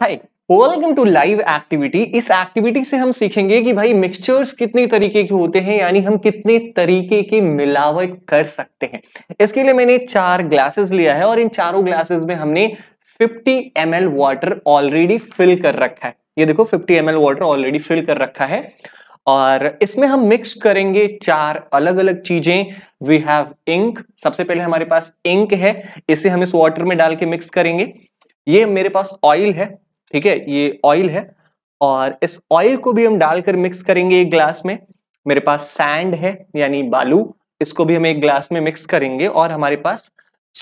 Hi welcome to live activity इस activity से हम सीखेंगे कि भाई मिक्सचर्स कितने तरीके के होते हैं यानी हम कितने तरीके की मिलावट कर सकते हैं इसके लिए मैंने चार ग्लासेस लिया है और इन चारों ग्लासेस में हमने 50 M L water already fill कर रखा है ये देखो 50 M L water already fill कर रखा है और इसमें हम मिक्स करेंगे चार अलग अलग चीजें वी हैव इंक सबसे पहले हमारे पास इंक है इसे हम इस वाटर में डाल के मिक्स करेंगे ये मेरे पास ऑयल है ठीक है ये ऑयल है और इस ऑयल को भी हम डालकर मिक्स करेंगे एक ग्लास में मेरे पास सैंड है यानी बालू इसको भी हम एक ग्लास में मिक्स करेंगे और हमारे पास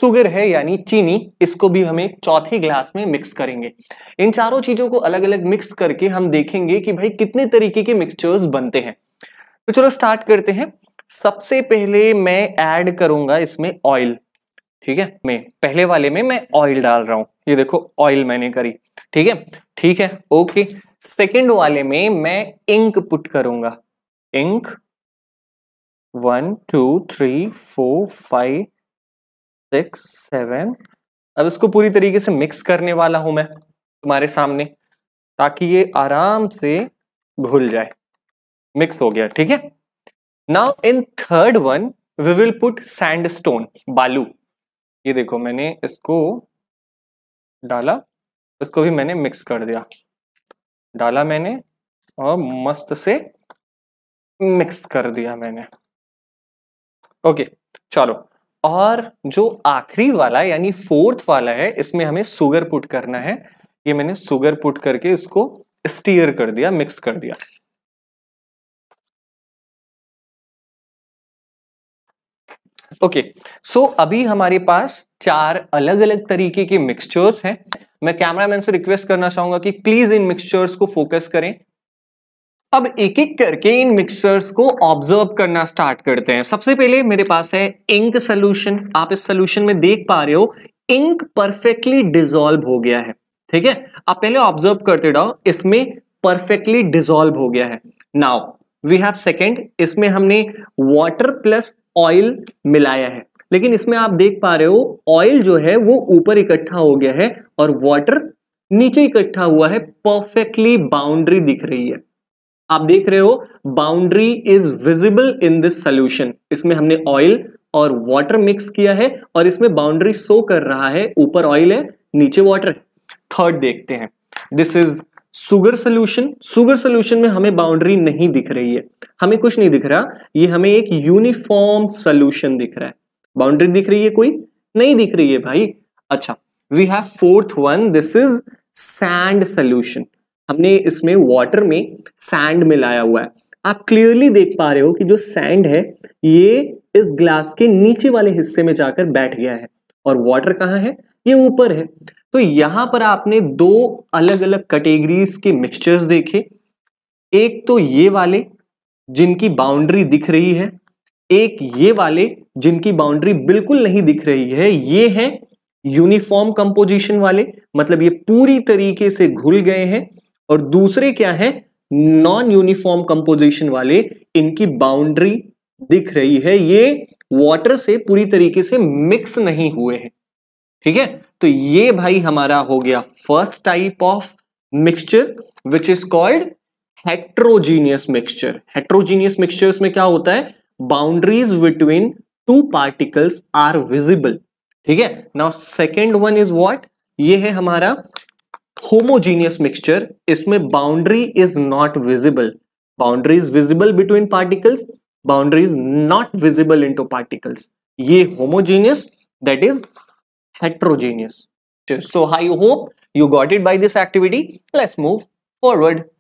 सुगर है यानी चीनी इसको भी हम एक चौथे ग्लास में मिक्स करेंगे इन चारों चीजों को अलग अलग मिक्स करके हम देखेंगे कि भाई कितने तरीके के मिक्सचर्स बनते हैं तो चलो स्टार्ट करते हैं सबसे पहले मैं ऐड करूंगा इसमें ऑयल ठीक है मैं पहले वाले में मैं ऑयल डाल रहा हूं ये देखो ऑयल मैंने करी ठीक है ठीक है ओके सेकेंड वाले में मैं इंक पुट करूंगा ink one two three four five six seven अब इसको पूरी तरीके से मिक्स करने वाला हूं मैं तुम्हारे सामने ताकि ये आराम से घुल जाए मिक्स हो गया ठीक है now in third one we will put sandstone बालू ये देखो मैंने इसको डाला इसको भी मैंने मिक्स कर दिया डाला मैंने और मस्त से मिक्स कर दिया मैंने ओके चलो और जो आखिरी वाला यानी फोर्थ वाला है इसमें हमें सुगर पुट करना है ये मैंने सुगर पुट करके इसको स्टीयर कर दिया मिक्स कर दिया ओके okay, सो so अभी हमारे पास चार अलग अलग तरीके के मिक्सचर्स हैं मैं कैमरामैन से रिक्वेस्ट करना चाहूंगा कि प्लीज इन मिक्सचर्स को फोकस करें अब एक एक करके इन मिक्सचर्स को ऑब्जर्व करना स्टार्ट करते हैं सबसे पहले मेरे पास है इंक सोल्यूशन आप इस सोल्यूशन में देख पा रहे हो इंक परफेक्टली डिजोल्व हो गया है ठीक है आप पहले ऑब्जर्व करते रहो इसमें परफेक्टली डिजोल्व हो गया है नाउ वी हैव सेकेंड इसमें हमने वाटर प्लस ऑयल मिलाया है लेकिन इसमें आप देख पा रहे हो ऑयल जो है वो ऊपर इकट्ठा हो गया है और वाटर नीचे इकट्ठा हुआ है परफेक्टली बाउंड्री दिख रही है आप देख रहे हो boundary is visible in this solution इसमें हमने ऑयल और वाटर मिक्स किया है और इसमें बाउंड्री शो कर रहा है ऊपर ऑयल है नीचे वाटर है थर्ड देखते हैं this is sugar solution sugar solution में हमें बाउंड्री नहीं दिख रही है हमें कुछ नहीं दिख रहा ये हमें एक यूनिफॉर्म सोल्यूशन दिख रहा है बाउंड्री दिख रही है कोई नहीं दिख रही है भाई अच्छा we have fourth one this is sand solution हमने इसमें वाटर में सैंड मिलाया हुआ है आप क्लियरली देख पा रहे हो कि जो सैंड है ये इस ग्लास के नीचे वाले हिस्से में जाकर बैठ गया है और वाटर कहाँ है ये ऊपर है तो यहां पर आपने दो अलग अलग कैटेगरीज के मिक्सचर्स देखे एक तो ये वाले जिनकी बाउंड्री दिख रही है एक ये वाले जिनकी बाउंड्री बिल्कुल नहीं दिख रही है ये है यूनिफॉर्म कंपोजिशन वाले मतलब ये पूरी तरीके से घुल गए हैं और दूसरे क्या है नॉन यूनिफॉर्म कंपोजिशन वाले इनकी बाउंड्री दिख रही है ये वाटर से पूरी तरीके से मिक्स नहीं हुए हैं ठीक है तो ये भाई हमारा हो गया first type of mixture which is called heterogeneous mixture heterogeneous mixture में क्या होता है boundaries between two particles are visible ठीक है now second one is what ये है हमारा होमोजीनियस मिक्सचर इसमें boundary is not visible boundary is visible between particles boundary is not visible in two particles ये homogeneous that is heterogeneous. So I hope you got it by this activity. Let's move forward.